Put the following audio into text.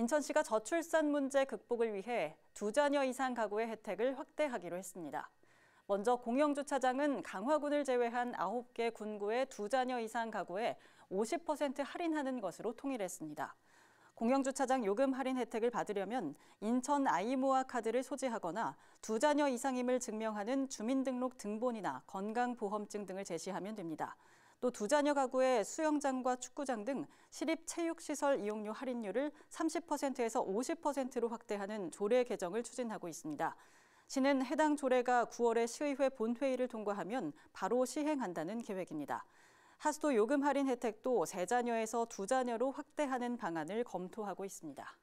인천시가 저출산 문제 극복을 위해 두 자녀 이상 가구의 혜택을 확대하기로 했습니다. 먼저 공영주 차장은 강화군을 제외한 9개 군구의 두 자녀 이상 가구에 50% 할인하는 것으로 통일했습니다. 공영주 차장 요금 할인 혜택을 받으려면 인천 아이모아 카드를 소지하거나 두 자녀 이상임을 증명하는 주민등록 등본이나 건강보험증 등을 제시하면 됩니다. 또두 자녀 가구의 수영장과 축구장 등 시립 체육시설 이용료 할인율을 30%에서 50%로 확대하는 조례 개정을 추진하고 있습니다. 시는 해당 조례가 9월에 시의회 본회의를 통과하면 바로 시행한다는 계획입니다. 하수도 요금 할인 혜택도 세자녀에서두자녀로 확대하는 방안을 검토하고 있습니다.